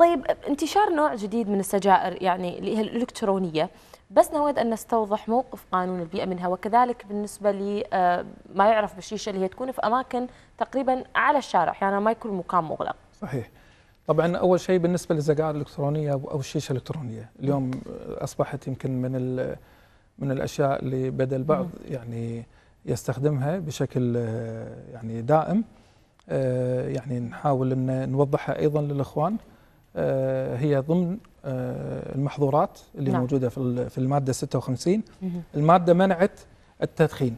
طيب انتشار نوع جديد من السجائر يعني اللي هي الالكترونيه بس نود ان نستوضح موقف قانون البيئه منها وكذلك بالنسبه لما آه، يعرف بالشيشه اللي هي تكون في اماكن تقريبا على الشارع يعني ما يكون مكان مغلق. صحيح. طبعا اول شيء بالنسبه للسجائر الالكترونيه او الشيشه الالكترونيه اليوم آه، اصبحت يمكن من من الاشياء اللي بدا البعض يعني يستخدمها بشكل آه، يعني دائم يعني نحاول ان نوضحها ايضا للاخوان آه، هي ضمن آه، المحظورات اللي نعم. موجوده في الماده 56 الماده منعت التدخين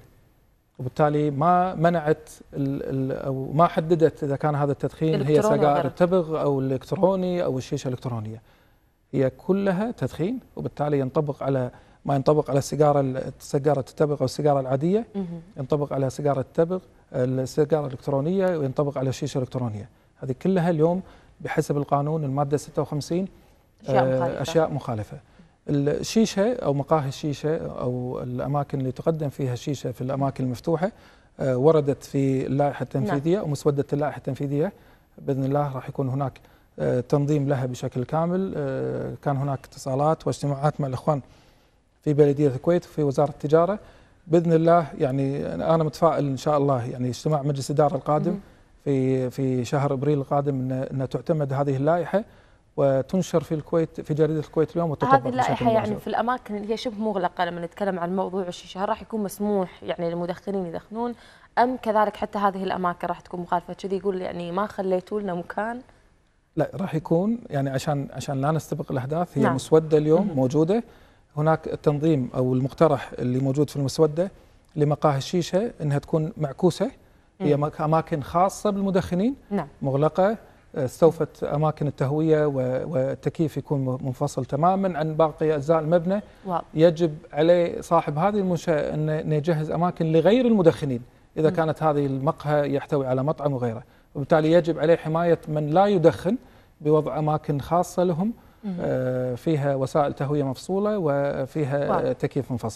وبالتالي ما منعت او ما حددت اذا كان هذا التدخين هي سجائر التبغ او الالكتروني او الشيشه الالكترونيه هي كلها تدخين وبالتالي ينطبق على ما ينطبق على السيجاره سيجاره التبغ او السيجاره العاديه ينطبق على سيجاره التبغ السيجاره الالكترونيه وينطبق على الشيشه الالكترونيه هذه كلها اليوم بحسب القانون الماده 56 اشياء آه، مخالفه, أشياء مخالفة. الشيشه او مقاهي الشيشه او الاماكن اللي تقدم فيها الشيشه في الاماكن المفتوحه آه، وردت في اللائحه التنفيذيه نعم. ومسوده اللائحه التنفيذيه باذن الله راح يكون هناك آه، تنظيم لها بشكل كامل كان هناك اتصالات واجتماعات مع الاخوان في بلديه الكويت وفي وزاره التجاره باذن الله يعني انا متفائل ان شاء الله يعني اجتماع مجلس الاداره القادم مم. في في شهر ابريل القادم ان تعتمد هذه اللائحه وتنشر في الكويت في جريده الكويت اليوم وتطبق هذه اللائحه يعني في الاماكن اللي هي شبه مغلقه لما نتكلم عن موضوع الشيشه هل راح يكون مسموح يعني للمدخنين يدخنون ام كذلك حتى هذه الاماكن راح تكون مخالفه كذي يقول يعني ما خليتوا لنا مكان لا راح يكون يعني عشان عشان لا نستبق الاحداث هي نعم. مسوده اليوم مم. موجوده هناك التنظيم او المقترح اللي موجود في المسوده لمقاهي الشيشه انها تكون معكوسه هي إيه. أماكن خاصة بالمدخنين نعم. مغلقة آه، استوفت أماكن التهوية والتكييف يكون منفصل تماما عن باقي أجزاء المبنى واو. يجب عليه صاحب هذه المنشأة أنه يجهز أماكن لغير المدخنين إذا م. كانت هذه المقهى يحتوي على مطعم وغيره وبالتالي يجب عليه حماية من لا يدخن بوضع أماكن خاصة لهم آه، فيها وسائل تهوية مفصولة وفيها واو. تكييف منفصل